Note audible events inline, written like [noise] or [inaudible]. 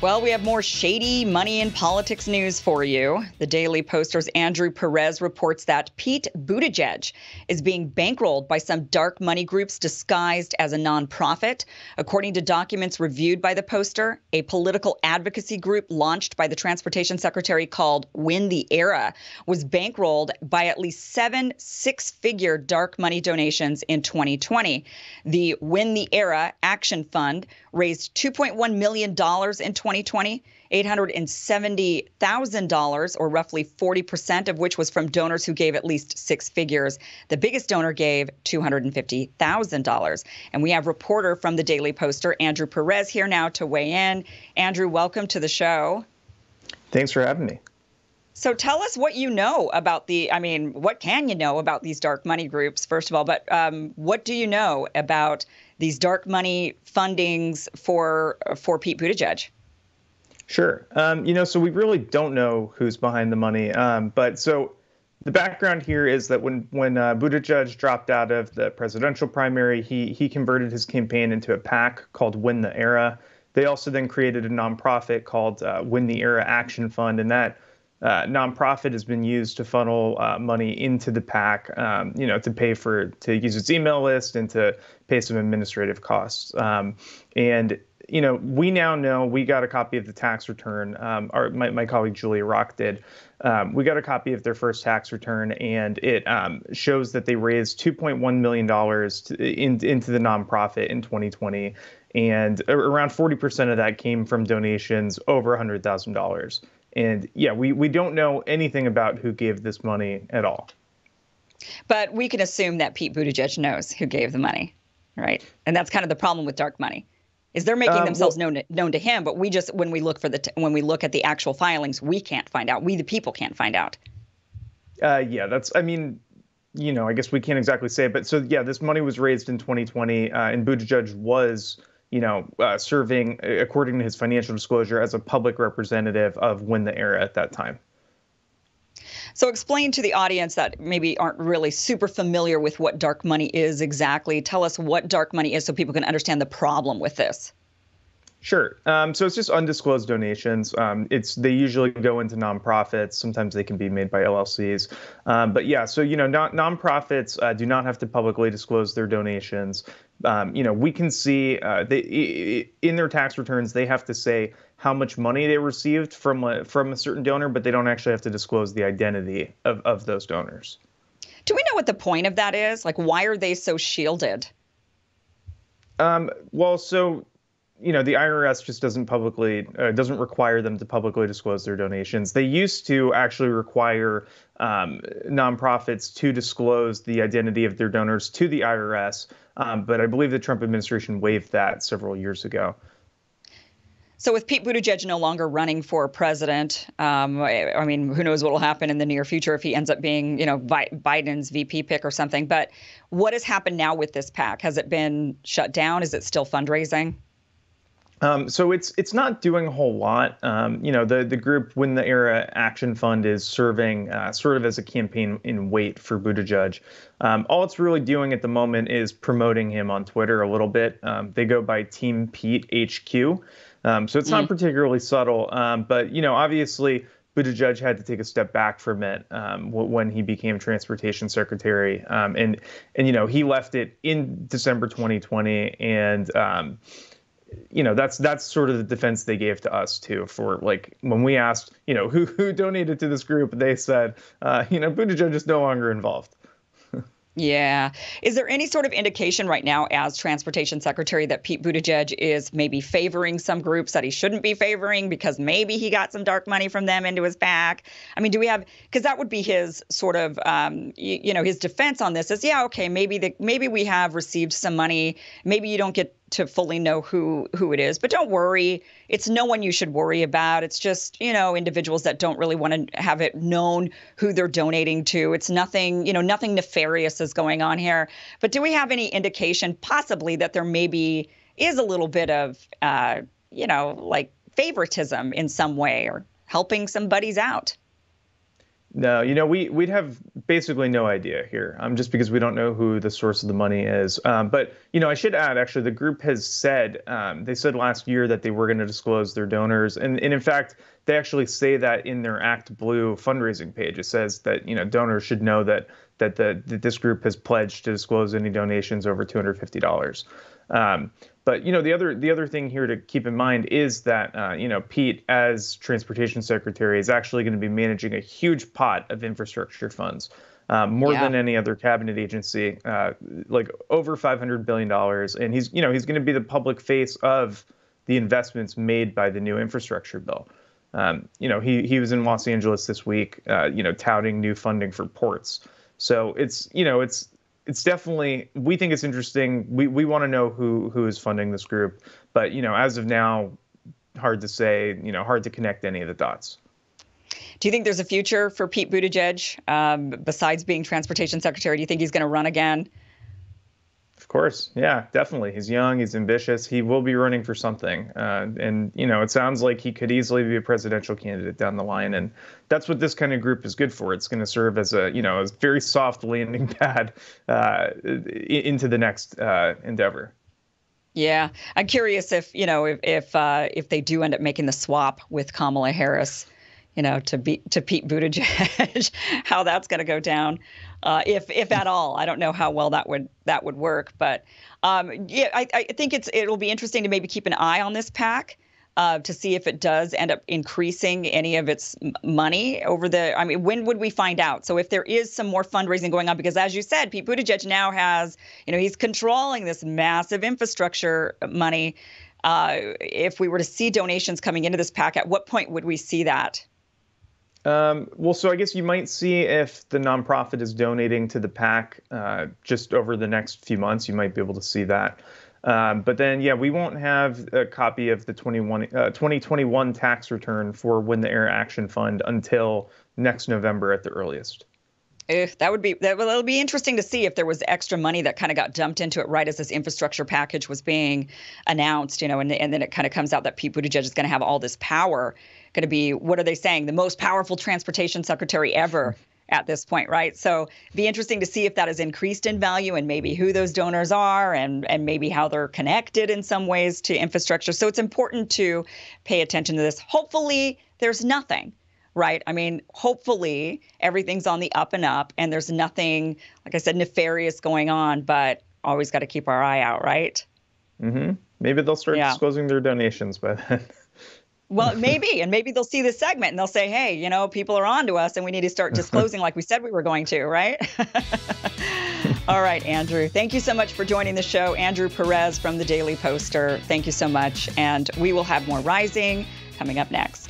Well, we have more shady money and politics news for you. The Daily Poster's Andrew Perez reports that Pete Buttigieg is being bankrolled by some dark money groups disguised as a nonprofit. According to documents reviewed by the Poster, a political advocacy group launched by the transportation secretary called Win the Era was bankrolled by at least seven six figure dark money donations in 2020. The Win the Era Action Fund raised $2.1 million in 2020. 2020, $870,000, or roughly 40% of which was from donors who gave at least six figures. The biggest donor gave $250,000. And we have reporter from the Daily Poster, Andrew Perez, here now to weigh in. Andrew, welcome to the show. Thanks for having me. So tell us what you know about the, I mean, what can you know about these dark money groups, first of all, but um, what do you know about these dark money fundings for for Pete Buttigieg? Sure. Um, you know, so we really don't know who's behind the money. Um, but so the background here is that when when uh, Buttigieg dropped out of the presidential primary, he he converted his campaign into a PAC called Win the Era. They also then created a nonprofit called uh, Win the Era Action Fund, and that uh, nonprofit has been used to funnel uh, money into the PAC, um, you know, to pay for to use its email list and to pay some administrative costs. Um, and you know, we now know we got a copy of the tax return. Um, our my, my colleague Julia Rock did. Um, we got a copy of their first tax return, and it um, shows that they raised 2.1 million dollars in, into the nonprofit in 2020, and around 40 percent of that came from donations over $100,000. And yeah, we we don't know anything about who gave this money at all. But we can assume that Pete Buttigieg knows who gave the money, right? And that's kind of the problem with dark money is they're making um, themselves well, known to, known to him but we just when we look for the t- when we look at the actual filings we can't find out we the people can't find out uh, yeah that's i mean you know i guess we can't exactly say but so yeah this money was raised in 2020 uh, and buttigieg was you know uh, serving according to his financial disclosure as a public representative of win the era at that time so, explain to the audience that maybe aren't really super familiar with what dark money is exactly. Tell us what dark money is so people can understand the problem with this. Sure. Um, so it's just undisclosed donations. Um, it's they usually go into nonprofits. Sometimes they can be made by LLCs. Um, but yeah, so you know, non- nonprofits uh, do not have to publicly disclose their donations. Um, you know, we can see uh, they in their tax returns they have to say how much money they received from a, from a certain donor, but they don't actually have to disclose the identity of of those donors. Do we know what the point of that is? Like, why are they so shielded? Um, well, so you know the IRS just doesn't publicly uh, doesn't require them to publicly disclose their donations. They used to actually require um, nonprofits to disclose the identity of their donors to the IRS, um, but I believe the Trump administration waived that several years ago. So, with Pete Buttigieg no longer running for president, um, I mean, who knows what will happen in the near future if he ends up being, you know, Biden's VP pick or something. But what has happened now with this PAC? Has it been shut down? Is it still fundraising? Um, so it's it's not doing a whole lot. Um, you know, the the group Win the Era Action Fund is serving uh, sort of as a campaign in wait for Buttigieg. Um, all it's really doing at the moment is promoting him on Twitter a little bit. Um, they go by Team Pete HQ, um, so it's not mm. particularly subtle. Um, but you know, obviously. Buttigieg had to take a step back for it um, when he became transportation secretary, um, and and you know he left it in December 2020, and um, you know that's that's sort of the defense they gave to us too for like when we asked you know who who donated to this group they said uh, you know Buttigieg is no longer involved. yeah, is there any sort of indication right now as transportation secretary that Pete Buttigieg is maybe favoring some groups that he shouldn't be favoring because maybe he got some dark money from them into his back? I mean, do we have because that would be his sort of um, you, you know his defense on this is yeah okay maybe the maybe we have received some money maybe you don't get to fully know who who it is. But don't worry, it's no one you should worry about. It's just you know individuals that don't really want to have it known who they're donating to. It's nothing you know nothing nefarious is going on here. But do we have any indication possibly that there maybe is a little bit of uh, you know like favoritism in some way or helping some buddies out? No, you know, we we'd have basically no idea here, um, just because we don't know who the source of the money is. Um, but you know, I should add actually, the group has said um, they said last year that they were going to disclose their donors, and and in fact, they actually say that in their Act Blue fundraising page. It says that you know donors should know that that the that this group has pledged to disclose any donations over two hundred fifty dollars. Um, but you know the other the other thing here to keep in mind is that uh, you know Pete, as transportation secretary, is actually going to be managing a huge pot of infrastructure funds, uh, more yeah. than any other cabinet agency, uh, like over 500 billion dollars, and he's you know he's going to be the public face of the investments made by the new infrastructure bill. Um, you know he he was in Los Angeles this week, uh, you know touting new funding for ports. So it's you know it's it's definitely we think it's interesting. We we want to know who who is funding this group, but you know, as of now, hard to say. You know, hard to connect any of the dots. Do you think there's a future for Pete Buttigieg um, besides being transportation secretary? Do you think he's going to run again? Of course, yeah, definitely. He's young, he's ambitious, he will be running for something, uh, and you know, it sounds like he could easily be a presidential candidate down the line, and that's what this kind of group is good for. It's going to serve as a you know a very soft landing [laughs] pad uh, into the next uh, endeavor. Yeah, I'm curious if you know if if uh, if they do end up making the swap with Kamala Harris, you know, to be to Pete Buttigieg, [laughs] how that's going to go down uh, if if at all. I don't know how well that would that would work, but um, yeah, I, I think it's it'll be interesting to maybe keep an eye on this pack. Uh, to see if it does end up increasing any of its money over the. I mean, when would we find out? So if there is some more fundraising going on, because as you said, Pete Buttigieg now has, you know, he's controlling this massive infrastructure money. Uh, if we were to see donations coming into this pack, at what point would we see that? Um, well, so I guess you might see if the nonprofit is donating to the PAC uh, just over the next few months, you might be able to see that. Um, but then, yeah, we won't have a copy of the 21, uh, 2021 tax return for Win the Air Action Fund until next November at the earliest. Ugh, that would be that Well, it'll be interesting to see if there was extra money that kind of got dumped into it right as this infrastructure package was being announced, you know, and, and then it kind of comes out that Pete Buttigieg is going to have all this power going to be what are they saying? The most powerful transportation secretary ever [laughs] at this point, right? So be interesting to see if that has increased in value and maybe who those donors are and and maybe how they're connected in some ways to infrastructure. So it's important to pay attention to this. Hopefully there's nothing right? I mean, hopefully everything's on the up and up and there's nothing, like I said, nefarious going on, but always got to keep our eye out, right? Mm-hmm. Maybe they'll start yeah. disclosing their donations by then. [laughs] Well, maybe, [laughs] and maybe they'll see this segment and they'll say, "Hey, you know, people are on to us, and we need to start disclosing like we said we were going to." Right? [laughs] All right, Andrew. Thank you so much for joining the show, Andrew Perez from the Daily Poster. Thank you so much, and we will have more Rising coming up next.